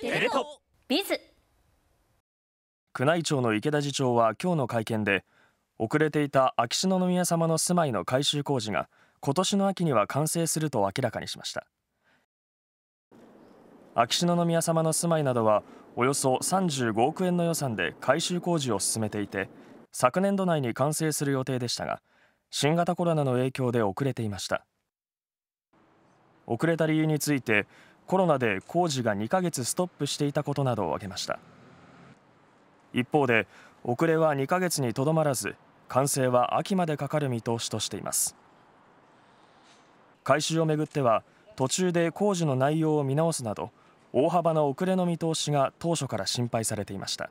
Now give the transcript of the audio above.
テレ東ビズ宮内庁の池田次長は今日の会見で遅れていた秋篠宮様の住まいの改修工事が今年の秋には完成すると明らかにしました秋篠宮様の住まいなどはおよそ35億円の予算で改修工事を進めていて昨年度内に完成する予定でしたが新型コロナの影響で遅れていました遅れた理由についてコロナで工事が2ヶ月ストップしていたことなどを挙げました一方で遅れは2ヶ月にとどまらず完成は秋までかかる見通しとしています改修をめぐっては途中で工事の内容を見直すなど大幅な遅れの見通しが当初から心配されていました